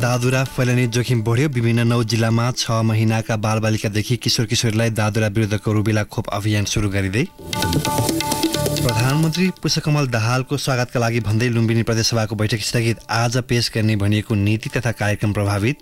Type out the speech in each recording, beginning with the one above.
दादुरा फैलिने जोखिम बढ्यो विभिन्न नौ जिल्लामा छ महिनाका बालबालिकादेखि किशोर किशोरीलाई दादुरा विरुद्धको रुबिला खोप अभियान सुरु गरिँदै प्रधानमन्त्री पुष्पकमल दाहालको स्वागतका लागि भन्दै लुम्बिनी प्रदेशसभाको बैठक स्थगित आज पेश गर्ने भनिएको नीति तथा कार्यक्रम प्रभावित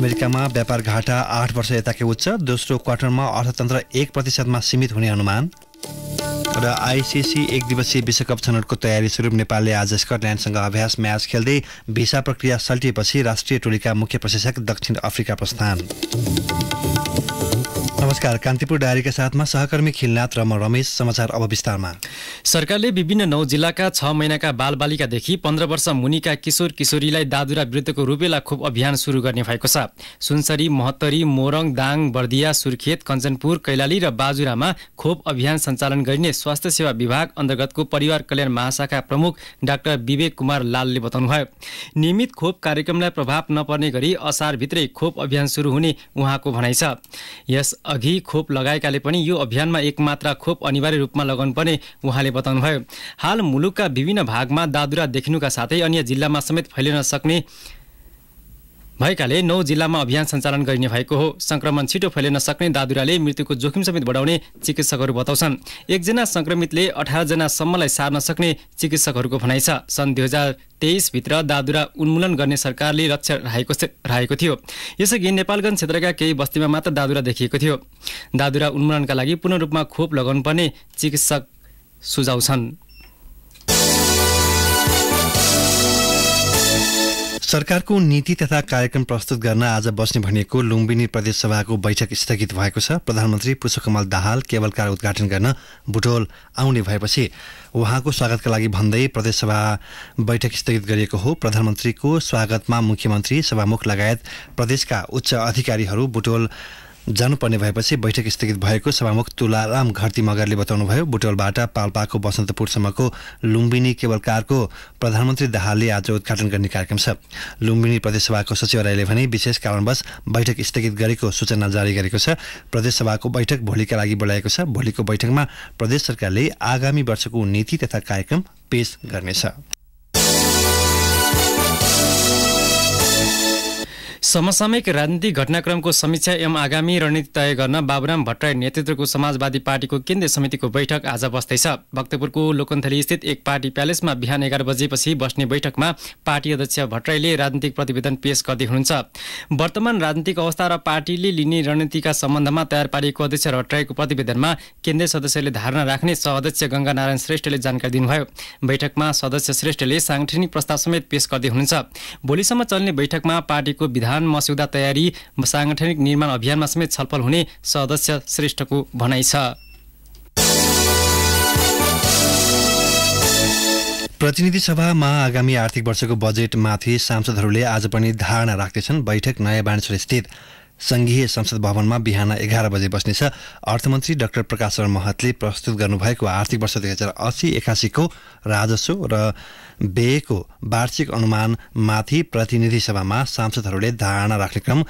अमेरिकामा व्यापार घाटा आठ वर्ष यताकै उच्च दोस्रो क्वार्टरमा अर्थतन्त्र एक प्रतिशतमा सीमित हुने अनुमान र आइसिसी एक दिवसीय विश्वकप छनौटको तयारी स्वरूप नेपालले आज स्कटल्यान्डसँग अभ्यास म्याच खेल्दै भिसा प्रक्रिया सल्टिएपछि राष्ट्रिय टोलीका मुख्य प्रशिक्षक दक्षिण अफ्रिका प्रस्थान नमस्कार कान्तिपुर डायरीका साथमा सहकर्मी खिलनाथ र म रमेश समाचार अब विस्तारमा सरकारले विभिन्न नौ जिल्लाका छ महिनाका बालबालिकादेखि पन्ध्र वर्ष मुनिका किशोर किशोरीलाई दादुरा विरुद्धको रूपेला खोप अभियान सुरु गर्ने भएको छ सुनसरी महत्तरी मोरङ दाङ बर्दिया सुर्खेत कञ्चनपुर कैलाली र बाजुरामा खोप अभियान सञ्चालन गरिने स्वास्थ्य सेवा विभाग अन्तर्गतको परिवार कल्याण महाशाखा प्रमुख डाक्टर विवेक कुमार लालले बताउनुभयो नियमित खोप कार्यक्रमलाई प्रभाव नपर्ने गरी असारभित्रै खोप अभियान सुरु हुने उहाँको भनाइ छ अघि खोप लगाएकाले पनि यो अभियानमा एक मात्रा खोप अनिवार्य रूपमा लगाउनुपर्ने उहाँले बताउनुभयो हाल मुलुकका विभिन्न भागमा दादुरा देखिनुका साथै अन्य जिल्लामा समेत फैलिन सक्ने भएकाले नौ जिल्लामा अभियान सञ्चालन गरिने भएको हो संक्रमण छिटो फैलिन सक्ने दादुराले मृत्युको जोखिम समेत बढाउने चिकित्सकहरू बताउँछन् एकजना सङ्क्रमितले अठारजनासम्मलाई सार्न सक्ने चिकित्सकहरूको भनाइ छ सन् दुई हजार तेइसभित्र दादुरा उन्मूलन गर्ने सरकारले लक्ष्य राखेको राखेको थियो यसअघि नेपालगञ्ज क्षेत्रका केही बस्तीमा मात्र दादुरा देखिएको थियो दादुरा उन्मूलनका लागि पूर्ण रूपमा खोप लगाउनुपर्ने चिकित्सक सुझाउ छन् सरकारको नीति तथा कार्यक्रम प्रस्तुत गर्न आज बस्ने भनिएको लुम्बिनी प्रदेशसभाको बैठक स्थगित भएको छ प्रधानमन्त्री पुष्पकमल दाहाल केवलकार उद्घाटन गर्न बुटोल आउने भएपछि उहाँको स्वागतका लागि भन्दै प्रदेशसभा बैठक स्थगित गरिएको हो प्रधानमन्त्रीको स्वागतमा मुख्यमन्त्री सभामुख लगायत प्रदेशका उच्च अधिकारीहरू बुटोल जानुपर्ने भएपछि बैठक स्थगित भएको सभामुख तुलाराम घरती मगरले बताउनुभयो बुटवलबाट पाल्पाको बसन्तपुरसम्मको लुम्बिनी केवल कारको प्रधानमन्त्री दाहालले आज उद्घाटन गर्ने कार्यक्रम छ लुम्बिनी प्रदेशसभाको सचिवालयले भने विशेष कारणवश बैठक स्थगित गरेको सूचना जारी गरेको छ प्रदेशसभाको बैठक भोलिका लागि बोलाएको छ भोलिको बैठकमा प्रदेश सरकारले आगामी वर्षको नीति तथा कार्यक्रम पेश गर्नेछ समसामयिक राजनीतिक घटनाक्रमको समीक्षा एवं आगामी रणनीति तय गर्न बाबुराम भट्टराई नेतृत्वको समाजवादी पार्टीको केन्द्रीय समितिको बैठक आज बस्दैछ भक्तपुरको लोकन्थली स्थित एक पार्टी प्यालेसमा बिहान एघार बजेपछि बस्ने बैठकमा पार्टी अध्यक्ष भट्टराईले राजनीतिक प्रतिवेदन पेश गर्दै हुनुहुन्छ वर्तमान राजनीतिक अवस्था र पार्टीले लिने रणनीतिका सम्बन्धमा तयार पारिएको अध्यक्ष भट्टराईको प्रतिवेदनमा केन्द्रीय सदस्यले धारणा राख्ने सहअध्यक्ष गङ्गा नारायण श्रेष्ठले जानकारी दिनुभयो बैठकमा सदस्य श्रेष्ठले साङ्गठनिक प्रस्ताव समेत पेश गर्दै हुनुहुन्छ भोलिसम्म चल्ने बैठकमा पार्टीको विधान संविधान मस्यौदा तयारी साङ्गठनिक निर्माण अभियानमा समेत छलफल हुने सदस्य श्रेष्ठको भनाइ छ प्रतिनिधि सभामा आगामी आर्थिक वर्षको बजेटमाथि सांसदहरूले आज पनि धारणा राख्दैछन् बैठक नयाँ बानेश्वर स्थित संघीय संसद भवनमा बिहान एघार बजे बस्नेछ अर्थमन्त्री डाक्टर प्रकाश शर्मा महतले प्रस्तुत गर्नुभएको आर्थिक वर्ष दुई हजार असी एकासीको राजस्व र व्ययको वार्षिक अनुमानमाथि प्रतिनिधि सभामा सांसदहरूले धारणा राख्ने क्रम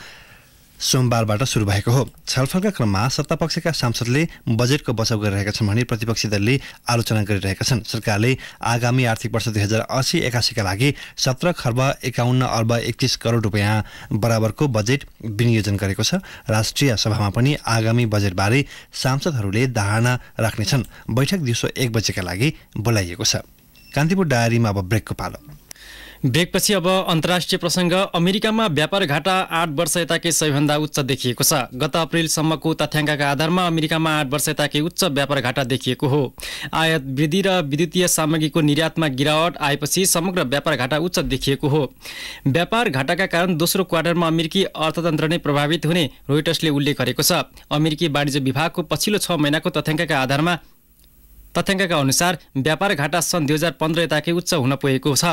सोमबारबाट सुरु भएको हो छलफलका क्रममा सत्तापक्षका सांसदले बजेटको बचाउ गरिरहेका छन् भने प्रतिपक्षी दलले आलोचना गरिरहेका छन् सरकारले आगामी आर्थिक वर्ष दुई हजार असी एकासीका लागि सत्र खर्ब एकाउन्न अर्ब एकतिस करोड रुपियाँ बराबरको बजेट विनियोजन गरेको छ राष्ट्रिय सभामा पनि आगामी बजेटबारे सांसदहरूले धारणा राख्नेछन् बैठक दिउँसो एक बजेका लागि बोलाइएको छ कान्तिपुर डायरीमा अब ब्रेकको पालो ब्रेकपछि अब अन्तर्राष्ट्रिय प्रसङ्ग अमेरिकामा व्यापार घाटा आठ वर्ष यताकै सबैभन्दा उच्च देखिएको छ गत अप्रेलसम्मको तथ्याङ्कका आधारमा अमेरिकामा आठ वर्ष यताकै उच्च व्यापार घाटा देखिएको हो आयात वृद्धि र विद्युतीय सामग्रीको निर्यातमा गिरावट आएपछि समग्र व्यापार घाटा उच्च देखिएको हो व्यापार घाटाका कारण दोस्रो क्वार्टरमा अमेरिकी अर्थतन्त्र नै प्रभावित हुने रोइटर्सले उल्लेख गरेको छ अमेरिकी वाणिज्य विभागको पछिल्लो छ महिनाको तथ्याङ्कका आधारमा तथ्याङ्कका अनुसार व्यापार घाटा सन् दुई हजार पन्ध्र यताकै उच्च हुन पुगेको छ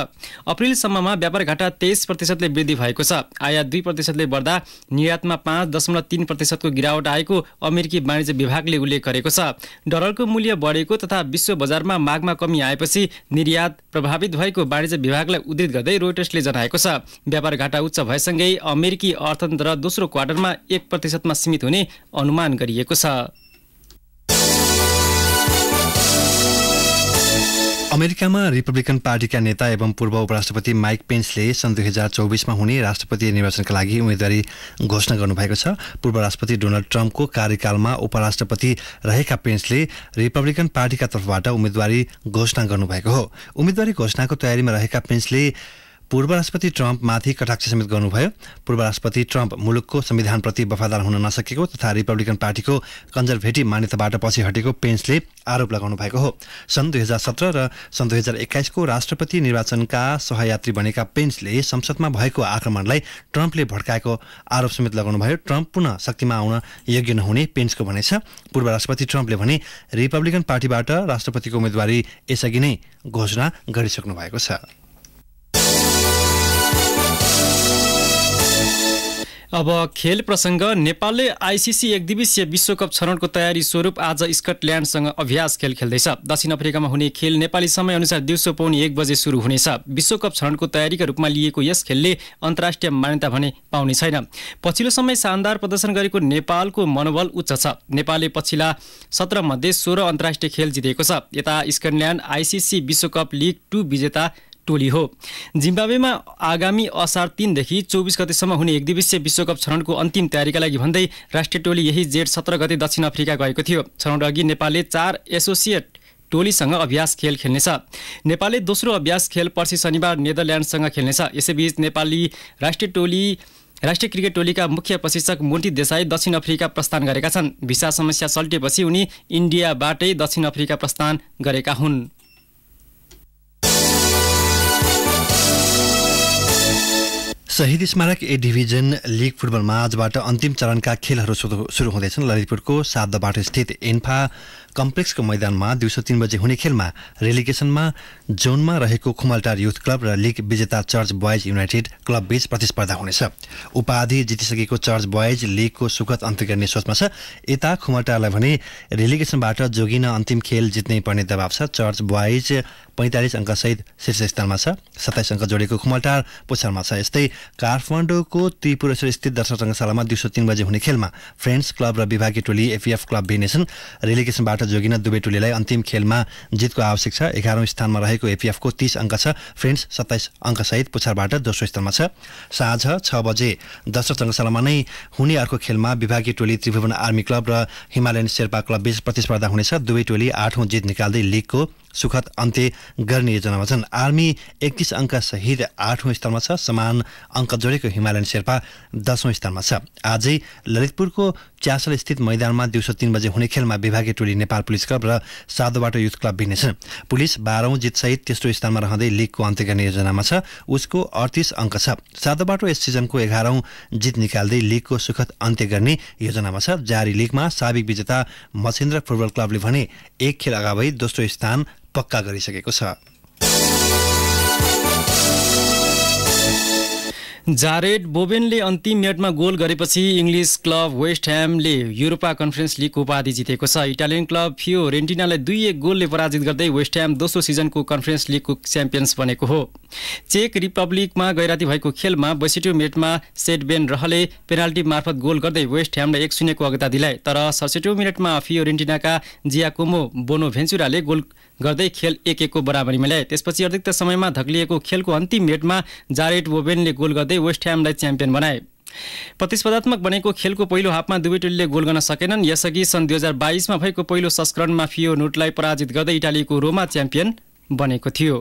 अप्रेलसम्ममा व्यापार घाटा तेइस प्रतिशतले वृद्धि भएको छ आयात दुई प्रतिशतले बढ्दा निर्यातमा पाँच दशमलव तिन प्रतिशतको गिरावट आएको अमेरिकी वाणिज्य विभागले उल्लेख गरेको छ डलरको मूल्य बढेको तथा विश्व बजारमा मागमा कमी आएपछि निर्यात प्रभावित भएको वाणिज्य विभागलाई उद्धित गर्दै रोइटर्सले जनाएको छ व्यापार घाटा उच्च भएसँगै अमेरिकी अर्थतन्त्र दोस्रो क्वार्टरमा एक प्रतिशतमा सीमित हुने अनुमान गरिएको छ अमेरिकामा रिपब्लिकन पार्टीका नेता एवं पूर्व उपराष्ट्रपति माइक पेन्सले सन् दुई हजार चौबिसमा हुने राष्ट्रपति निर्वाचनका लागि उम्मेद्वारी घोषणा गर्नुभएको छ पूर्व राष्ट्रपति डोनाल्ड ट्रम्पको कार्यकालमा उपराष्ट्रपति रहेका पेन्सले रिपब्लिकन पार्टीका तर्फबाट उम्मेदवारी घोषणा गर्नुभएको हो उम्मेदवारी घोषणाको तयारीमा रहेका पेन्सले पूर्व राष्ट्रपति ट्रम्पमाथि कटाक्ष समेत गर्नुभयो पूर्व राष्ट्रपति ट्रम्प मुलुकको संविधानप्रति वफादार हुन नसकेको तथा रिपब्लिकन पार्टीको कन्जर्भेटिभ मान्यताबाट पछि हटेको पेन्सले आरोप लगाउनु भएको हो सन् दुई हजार सत्र र सन् दुई हजार एक्काइसको राष्ट्रपति निर्वाचनका सहयात्री बनेका पेन्सले संसदमा भएको आक्रमणलाई ट्रम्पले भड्काएको आरोप समेत लगाउनुभयो ट्रम्प पुनः शक्तिमा आउन योग्य नहुने पेन्सको भनाइ छ पूर्व राष्ट्रपति ट्रम्पले भने रिपब्लिकन पार्टीबाट राष्ट्रपतिको उम्मेदवारी यसअघि नै घोषणा गरिसक्नु भएको छ अब खेल प्रसङ्ग नेपालले आइसिसी एक दिवसीय विश्वकप छनौटको तयारी स्वरूप आज स्कटल्यान्डसँग अभ्यास खेल खेल्दैछ दक्षिण अफ्रिकामा हुने खेल नेपाली समयअनुसार दिउँसो पाउने एक बजे सुरु हुनेछ विश्वकप छनौटको तयारीका रूपमा लिएको यस खेलले अन्तर्राष्ट्रिय मान्यता भने पाउने छैन पछिल्लो समय शानदार प्रदर्शन गरेको नेपालको मनोबल उच्च छ नेपालले पछिल्ला सत्रमध्ये सोह्र अन्तर्राष्ट्रिय खेल जितेको छ यता स्कटल्यान्ड आइसिसी विश्वकप लिग टू विजेता टोली हो जिम्बावेमा आगामी असार तिनदेखि चौबिस गतिसम्म हुने एक दिवसीय विश्वकप छनौटको अन्तिम तयारीका लागि भन्दै राष्ट्रिय टोली यही जेठ सत्र गते दक्षिण अफ्रिका गएको थियो छनौट अघि नेपालले चार एसोसिएट टोलीसँग अभ्यास खेल खेल्नेछ नेपालले दोस्रो अभ्यास खेल पर्सि शनिबार नेदरल्यान्डसँग खेल्नेछ यसैबीच नेपाली राष्ट्रिय टोली राष्ट्रिय क्रिकेट टोलीका मुख्य प्रशिक्षक मोन्टी देसाई दक्षिण अफ्रिका प्रस्थान गरेका छन् भिसा समस्या सल्टेपछि उनी इन्डियाबाटै दक्षिण अफ्रिका प्रस्थान गरेका हुन् शहीद स्मारक ए डिभिजन लिग फुटबलमा आजबाट अन्तिम चरणका खेलहरू सुरु हुँदैछन् ललितपुरको साब्दबाट स्थित एन्फा कम्प्लेक्सको मैदानमा दिउँसो तीन बजे हुने खेलमा रेलिगेसनमा जोनमा रहेको खुमलटार युथ क्लब र लिग विजेता चर्च बोयज युनाइटेड क्लब बीच प्रतिस्पर्धा हुनेछ उपाधि जितिसकेको चर्च बोयज लिगको सुखद अन्त्य गर्ने सोचमा छ यता खुमलटारलाई भने रेलिगेसनबाट जोगिन अन्तिम खेल जित्नै पर्ने दबाव छ चर्च बोयज पैँतालिस अङ्कसहित शीर्ष स्थानमा छ सत्ताइस अङ्क जोडेको खुमलटार पुछारमा छ यस्तै काठमाडौँको त्रिपुरेश्वर स्थित दर्शक रङ्गशालामा दिउँसो तिन बजे हुने खेलमा फ्रेन्ड्स क्लब र विभागीय टोली एफिएफ क्लब भिनेछन् रेलिगेसनबाट जोगिन दुवै टोलीलाई अन्तिम खेलमा जितको आवश्यक छ एघारौँ स्थानमा रहेको एपिएफको तीस अङ्क छ फ्रेन्ड्स सत्ताइस अङ्कसहित पुछारबाट दोस्रो स्थानमा छ साँझ छ बजे दशरथ रङ्गशालामा नै हुने अर्को खेलमा विभागीय टोली त्रिभुवन आर्मी क्लब र हिमालयन शेर्पा क्लब बीच प्रतिस्पर्धा हुनेछ दुवै टोली आठौँ जित निकाल्दै लिगको सुखद अन्त्य गर्ने योजनामा छन् आर्मी एकतिस सहित आठौँ स्थानमा छ समान अङ्क जोडेको हिमालयन शेर्पा दसौँ स्थानमा छ आजै ललितपुरको च्यासल स्थित मैदानमा दिउँसो तिन बजे हुने खेलमा विभागीय टोली नेपाल पुलिस क्लब र साधुबाट युथ क्लब भिन्नेछन् पुलिस बाह्रौँ जितसहित तेस्रो स्थानमा रहँदै लिगको अन्त्य गर्ने योजनामा छ उसको अडतिस अङ्क छ सादोबाटो यस सिजनको एघारौँ जित निकाल्दै लिगको सुखद अन्त्य गर्ने योजनामा छ जारी लिगमा साबिक विजेता मछेन्द्र फुटबल क्लबले भने एक खेल अगावै दोस्रो स्थान पक्का गरिसकेको छ जारेड बोबेनले अन्तिम मिनटमा गोल गरेपछि इङ्ग्लिस क्लब वेस्ट ह्यामले युरोपा कन्फरेन्स लिगको उपाधि जितेको छ इटालियन क्लब फियो रेन्टिनालाई दुई एक गोलले पराजित गर्दै वेस्ट ह्याम दोस्रो सिजनको कन्फरेन्स लिगको च्याम्पियन्स बनेको हो चेक रिपब्लिकमा गैराती भएको खेलमा बैसठी मिनटमा सेट बेन रहले पेनाल्टी मार्फत गोल गर्दै वेस्ट ह्यामलाई एक शून्यको अग्रता दिलाए तर सडसठी मिनटमा फियो रेन्टिनाका जियाकोमो बोनो भेन्चुराले गोल गर्दै खेल एक एकको बराबरीमा ल्याए त्यसपछि अतिरिक्त समयमा धक्लिएको खेलको अन्तिम मेटमा जारेट वोबेनले गोल गर्दै वेस्ट ह्यामलाई च्याम्पियन बनाए प्रतिस्पर्धात्मक बनेको खेलको पहिलो हाफमा दुवै टोलीले गोल गर्न सकेनन् यसअघि सन् दुई हजार बाइसमा भएको पहिलो संस्करणमा फियो नुटलाई पराजित गर्दै इटालीको रोमा च्याम्पियन बनेको थियो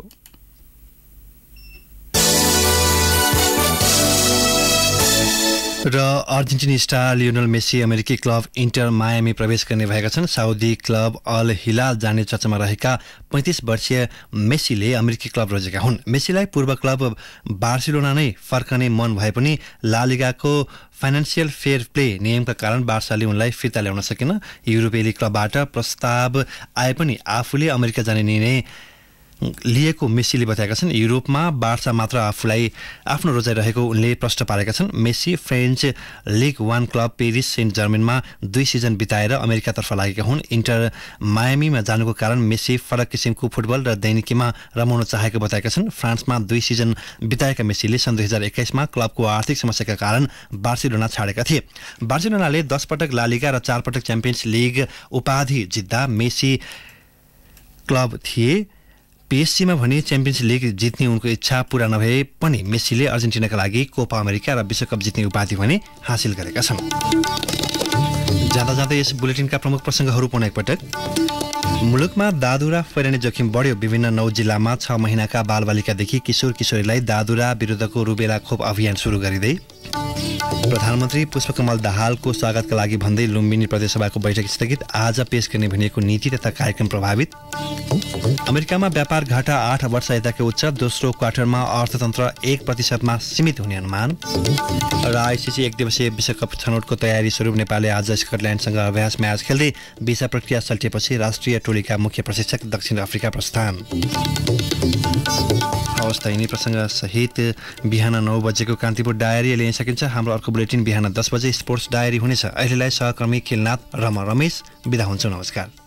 र अर्जेन्टिनी स्टार लियोनल मेसी अमेरिकी क्लब इन्टर मायामी प्रवेश गर्ने भएका छन् साउदी क्लब अल हिलाल जाने चर्चामा रहेका पैँतिस वर्षीय मेसीले अमेरिकी क्लब रोजेका हुन् मेसीलाई पूर्व क्लब बार्सिलोना नै फर्कने मन भए पनि लालिगाको फाइनेन्सियल फेयर प्ले नियमका कारण बार्साले उनलाई फिर्ता ल्याउन सकेन युरोपेली क्लबबाट प्रस्ताव आए पनि आफूले अमेरिका जाने निर्णय लिएको मेस्सीले बताएका छन् युरोपमा बार्सा मात्र आफूलाई आफ्नो रोजाइ रहेको उनले प्रश्न पारेका छन् Messi French league one club Paris Saint जर्मेनमा दुई सिजन बिताएर अमेरिकातर्फ लागेका हुन् इन्टर मायामीमा जानुको कारण मेस्सी फरक किसिमको फुटबल र दैनिकीमा रमाउन चाहेको बताएका छन् फ्रान्समा दुई सिजन बिताएका मेस्सीले सन् दुई हजार एक्काइसमा क्लबको आर्थिक समस्याका कारण बार्सिलोना छाडेका थिए बार्सिलोनाले पटक लालिगा र पटक च्याम्पियन्स लिग उपाधि जित्दा मेस्सी क्लब थिए पिएससीमा भने च्याम्पियन्स लिग जित्ने उनको इच्छा पूरा नभए पनि मेस्सीले अर्जेन्टिनाका लागि कोपा अमेरिका र विश्वकप जित्ने उपाधि भने हासिल गरेका छन् जाँदा जाँदै यस बुलेटिनका प्रमुख प्रसङ्गहरू पुनः एकपटक मुलुकमा दादुरा फैलिने जोखिम बढ्यो विभिन्न नौ जिल्लामा छ महिनाका बालबालिकादेखि किशोर किशोरीलाई दादुरा विरुद्धको रुबेला खोप अभियान सुरु गरिँदै प्रधानमन्त्री पुष्पकमल दाहालको स्वागतका लागि भन्दै लुम्बिनी प्रदेशसभाको बैठक स्थगित आज पेश गर्ने भनिएको नीति तथा कार्यक्रम प्रभावित अमेरिकामा व्यापार घाटा आठ वर्ष यताको उच्च दोस्रो क्वार्टरमा अर्थतन्त्र एक प्रतिशतमा सीमित हुने अनुमान र आइसिसी एक दिवसीय विश्वकप छनौटको तयारी स्वरूप नेपालले आज स्कटल्यान्डसँग अभ्यास म्याच खेल्दै भिसा प्रक्रिया सल्टिएपछि राष्ट्रिय टोलीका मुख्य प्रशिक्षक दक्षिण अफ्रिका प्रस्थान अवस्था यिनी प्रसङ्गसहित बिहान नौ बजेको कान्तिपुर डायरी लिन सकिन्छ हाम्रो अर्को बुलेटिन बिहान दस बजे स्पोर्ट्स डायरी हुनेछ अहिलेलाई सहकर्मी खेलनाथ रमा रमेश बिदा हुन्छु नमस्कार